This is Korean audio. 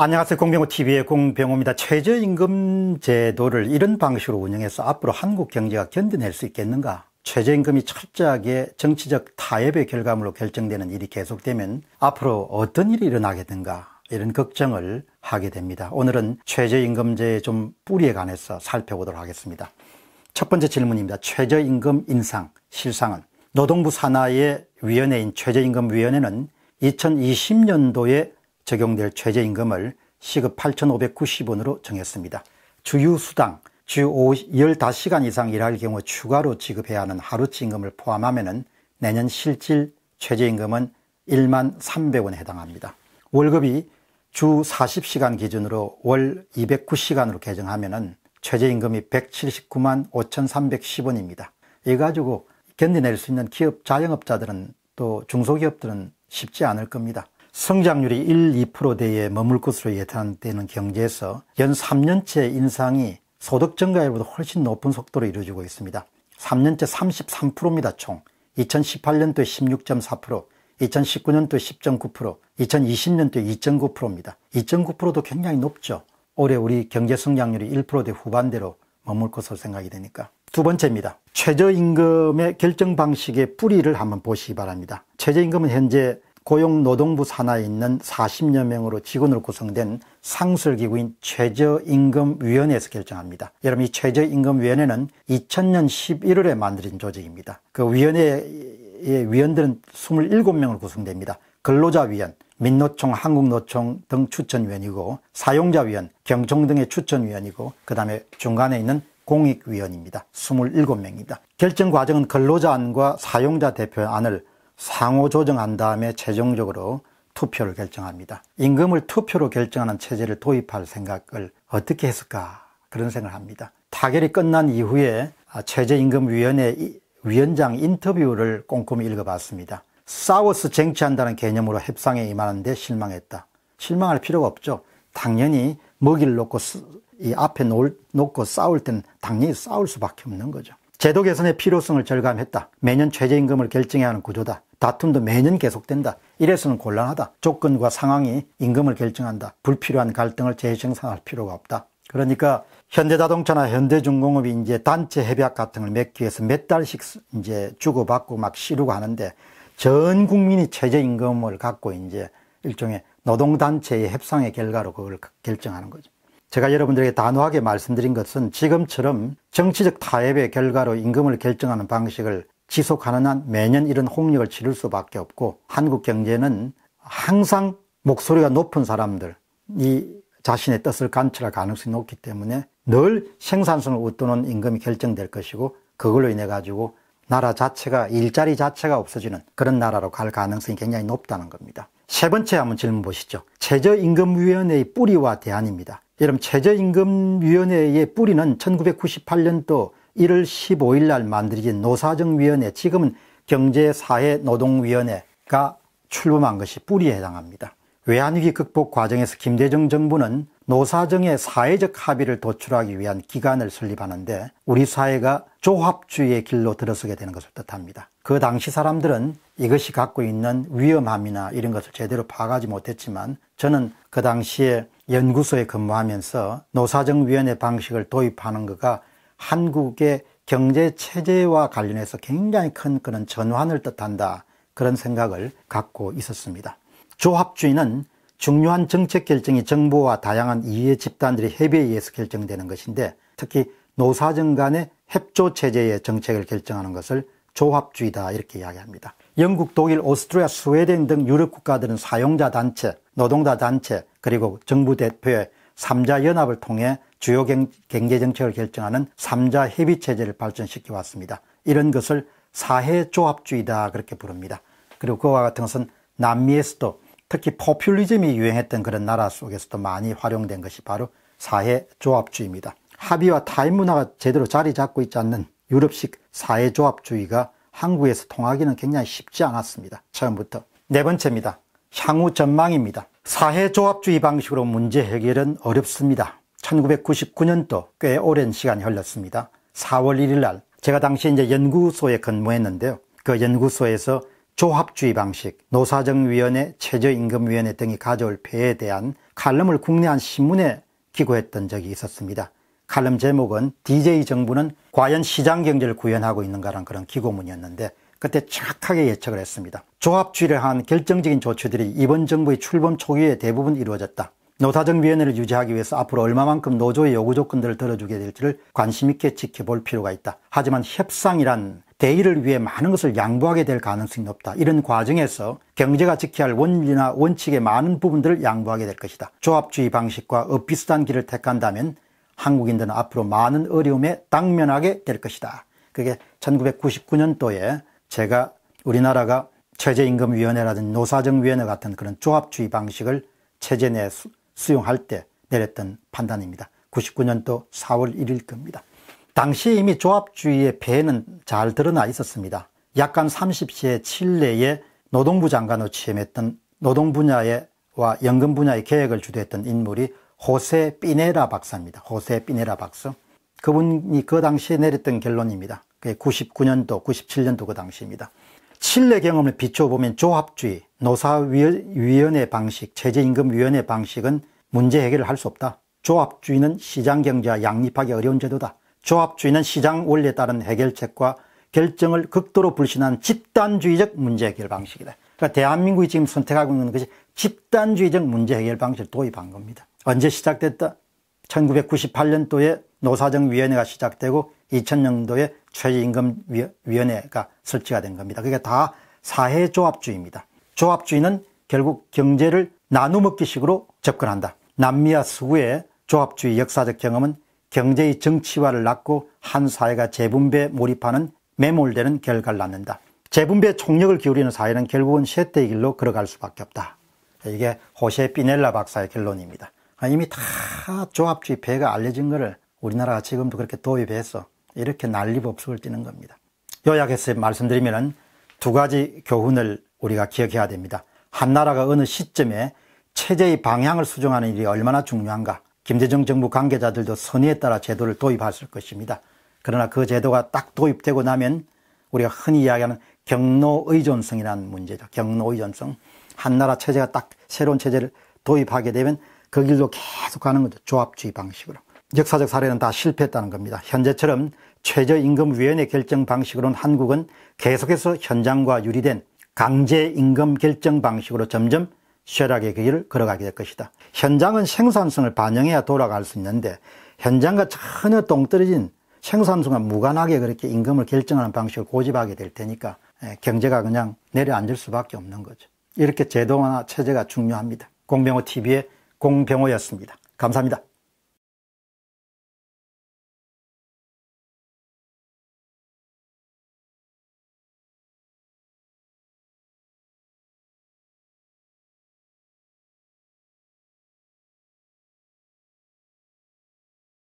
안녕하세요. 공병호TV의 공병호입니다. 최저임금 제도를 이런 방식으로 운영해서 앞으로 한국 경제가 견뎌낼 수 있겠는가? 최저임금이 철저하게 정치적 타협의 결과물로 결정되는 일이 계속되면 앞으로 어떤 일이 일어나겠는가? 이런 걱정을 하게 됩니다. 오늘은 최저임금제의 좀 뿌리에 관해서 살펴보도록 하겠습니다. 첫 번째 질문입니다. 최저임금 인상 실상은 노동부 산하의 위원회인 최저임금위원회는 2020년도에 적용될 최저임금을 시급 8,590원으로 정했습니다. 주유수당, 주 오후 15시간 이상 일할 경우 추가로 지급해야 하는 하루치 임금을 포함하면 내년 실질 최저임금은 1만 300원에 해당합니다. 월급이 주 40시간 기준으로 월 209시간으로 개정하면 최저임금이 179만 5,310원입니다. 이 가지고 견디낼 수 있는 기업 자영업자들은 또 중소기업들은 쉽지 않을 겁니다. 성장률이 1, 2%대에 머물 것으로 예상되는 경제에서 연 3년째 인상이 소득 증가율보다 훨씬 높은 속도로 이루어지고 있습니다. 3년째 33%입니다, 총. 2018년도에 16.4%, 2019년도에 10.9%, 2020년도에 2.9%입니다. 2.9%도 굉장히 높죠. 올해 우리 경제 성장률이 1%대 후반대로 머물 것으로 생각이 되니까. 두 번째입니다. 최저임금의 결정 방식의 뿌리를 한번 보시기 바랍니다. 최저임금은 현재 고용노동부 산하에 있는 40여 명으로 직원으로 구성된 상설기구인 최저임금위원회에서 결정합니다. 여러분 이 최저임금위원회는 2000년 11월에 만들어진 조직입니다. 그 위원회의 위원들은 27명으로 구성됩니다. 근로자위원, 민노총, 한국노총 등 추천위원이고 사용자위원, 경총 등의 추천위원이고 그 다음에 중간에 있는 공익위원입니다. 27명입니다. 결정 과정은 근로자안과 사용자 대표안을 상호 조정한 다음에 최종적으로 투표를 결정합니다. 임금을 투표로 결정하는 체제를 도입할 생각을 어떻게 했을까 그런 생각을 합니다. 타결이 끝난 이후에 최저임금위원회 위원장 인터뷰를 꼼꼼히 읽어봤습니다. 싸워서 쟁취한다는 개념으로 협상에 임하는데 실망했다. 실망할 필요가 없죠. 당연히 먹이를 놓고 이 앞에 놓을, 놓고 싸울 땐 당연히 싸울 수밖에 없는 거죠. 제도 개선의 필요성을 절감했다. 매년 최저임금을 결정해야 하는 구조다. 다툼도 매년 계속된다. 이래서는 곤란하다. 조건과 상황이 임금을 결정한다. 불필요한 갈등을 재생산할 필요가 없다. 그러니까 현대자동차나 현대중공업이 이제 단체 협약 같은 걸 맺기 위해서 몇 달씩 이제 주고받고 막 시루고 하는데 전 국민이 최저임금을 갖고 이제 일종의 노동단체의 협상의 결과로 그걸 결정하는 거죠. 제가 여러분들에게 단호하게 말씀드린 것은 지금처럼 정치적 타협의 결과로 임금을 결정하는 방식을 지속 가능한 매년 이런 홍역을 치를 수밖에 없고 한국 경제는 항상 목소리가 높은 사람들이 자신의 뜻을 간철할 가능성이 높기 때문에 늘 생산성을 웃도는 임금이 결정될 것이고 그걸로 인해 가지고 나라 자체가 일자리 자체가 없어지는 그런 나라로 갈 가능성이 굉장히 높다는 겁니다. 세 번째 한번 질문 보시죠. 최저임금위원회의 뿌리와 대안입니다. 여러분 최저임금위원회의 뿌리는 1998년도 1월 15일 날 만들어진 노사정위원회, 지금은 경제사회노동위원회가 출범한 것이 뿌리에 해당합니다. 외환위기 극복 과정에서 김대중 정부는 노사정의 사회적 합의를 도출하기 위한 기관을 설립하는데 우리 사회가 조합주의의 길로 들어서게 되는 것을 뜻합니다. 그 당시 사람들은 이것이 갖고 있는 위험함이나 이런 것을 제대로 파악하지 못했지만 저는 그 당시에 연구소에 근무하면서 노사정위원회 방식을 도입하는 것과 한국의 경제 체제와 관련해서 굉장히 큰 그런 전환을 뜻한다 그런 생각을 갖고 있었습니다. 조합주의는 중요한 정책 결정이 정부와 다양한 이해 집단들의 협의에 의해서 결정되는 것인데 특히 노사정 간의 협조 체제의 정책을 결정하는 것을 조합주의다 이렇게 이야기합니다. 영국, 독일, 오스트리아, 스웨덴 등 유럽 국가들은 사용자 단체, 노동자 단체, 그리고 정부 대표의 3자 연합을 통해 주요 경제정책을 결정하는 삼자 협의체제를 발전시켜 왔습니다. 이런 것을 사회조합주의다 그렇게 부릅니다. 그리고 그와 같은 것은 남미에서도 특히 포퓰리즘이 유행했던 그런 나라 속에서도 많이 활용된 것이 바로 사회조합주의입니다. 합의와 타인 문화가 제대로 자리 잡고 있지 않는 유럽식 사회조합주의가 한국에서 통하기는 굉장히 쉽지 않았습니다. 처음부터. 네 번째입니다. 향후 전망입니다. 사회조합주의 방식으로 문제 해결은 어렵습니다. 1999년도 꽤 오랜 시간이 흘렀습니다. 4월 1일 날 제가 당시 이제 연구소에 근무했는데요. 그 연구소에서 조합주의 방식, 노사정위원회, 최저임금위원회 등이 가져올 폐에 대한 칼럼을 국내 한 신문에 기고했던 적이 있었습니다. 칼럼 제목은 DJ 정부는 과연 시장 경제를 구현하고 있는가라는 그런 기고문이었는데 그때 정확하게 예측을 했습니다. 조합주의를 한 결정적인 조치들이 이번 정부의 출범 초기에 대부분 이루어졌다. 노사정위원회를 유지하기 위해서 앞으로 얼마만큼 노조의 요구 조건들을 들어주게 될지를 관심있게 지켜볼 필요가 있다. 하지만 협상이란 대의를 위해 많은 것을 양보하게 될 가능성이 높다. 이런 과정에서 경제가 지켜야 할 원리나 원칙의 많은 부분들을 양보하게 될 것이다. 조합주의 방식과 엇비슷한 길을 택한다면 한국인들은 앞으로 많은 어려움에 당면하게 될 것이다. 그게 1999년도에 제가 우리나라가 최저임금위원회라든지 노사정위원회 같은 그런 조합주의 방식을 체제 내 수용할 때 내렸던 판단입니다. 99년도 4월 1일 겁니다. 당시 이미 조합주의의 배는 잘 드러나 있었습니다. 약간 3 0세칠레에 노동부 장관으로 취임했던 노동 분야와 연금 분야의 계획을 주도했던 인물이 호세 피네라 박사입니다. 호세 피네라 박사. 그분이 그 당시에 내렸던 결론입니다. 그게 99년도, 97년도 그 당시입니다. 칠레 경험을 비춰보면 조합주의, 노사위원회 방식, 최저임금위원회 방식은 문제 해결을 할 수 없다. 조합주의는 시장경제와 양립하기 어려운 제도다. 조합주의는 시장 원리에 따른 해결책과 결정을 극도로 불신한 집단주의적 문제 해결 방식이다. 그러니까 대한민국이 지금 선택하고 있는 것이 집단주의적 문제 해결 방식을 도입한 겁니다. 언제 시작됐다? 1998년도에 노사정위원회가 시작되고 2000년도에 최저임금위원회가 설치가 된 겁니다. 그게 다 사회조합주의입니다. 조합주의는 결국 경제를 나누먹기식으로 접근한다. 남미와 수구의 조합주의 역사적 경험은 경제의 정치화를 낳고 한 사회가 재분배 몰입하는 매몰되는 결과를 낳는다. 재분배 총력을 기울이는 사회는 결국은 쇠퇴의 길로 걸어갈 수밖에 없다. 이게 호세 피넬라 박사의 결론입니다. 이미 다 조합주의 배가 알려진 것을 우리나라가 지금도 그렇게 도입해서 이렇게 난리법석을 뛰는 겁니다. 요약해서 말씀드리면 두 가지 교훈을 우리가 기억해야 됩니다. 한 나라가 어느 시점에 체제의 방향을 수정하는 일이 얼마나 중요한가. 김대중 정부 관계자들도 선의에 따라 제도를 도입했을 것입니다. 그러나 그 제도가 딱 도입되고 나면 우리가 흔히 이야기하는 경로 의존성이라는 문제죠. 경로 의존성. 한 나라 체제가 딱 새로운 체제를 도입하게 되면 그 길로 계속 가는 거죠. 조합주의 방식으로. 역사적 사례는 다 실패했다는 겁니다. 현재처럼 최저임금위원회 결정 방식으로는 한국은 계속해서 현장과 유리된 강제임금 결정 방식으로 점점 쇠락의 길을 걸어가게 될 것이다. 현장은 생산성을 반영해야 돌아갈 수 있는데 현장과 전혀 동떨어진 생산성과 무관하게 그렇게 임금을 결정하는 방식을 고집하게 될 테니까 예, 경제가 그냥 내려앉을 수밖에 없는 거죠. 이렇게 제도나 화 체제가 중요합니다. 공병호 TV의 공병호였습니다. 감사합니다.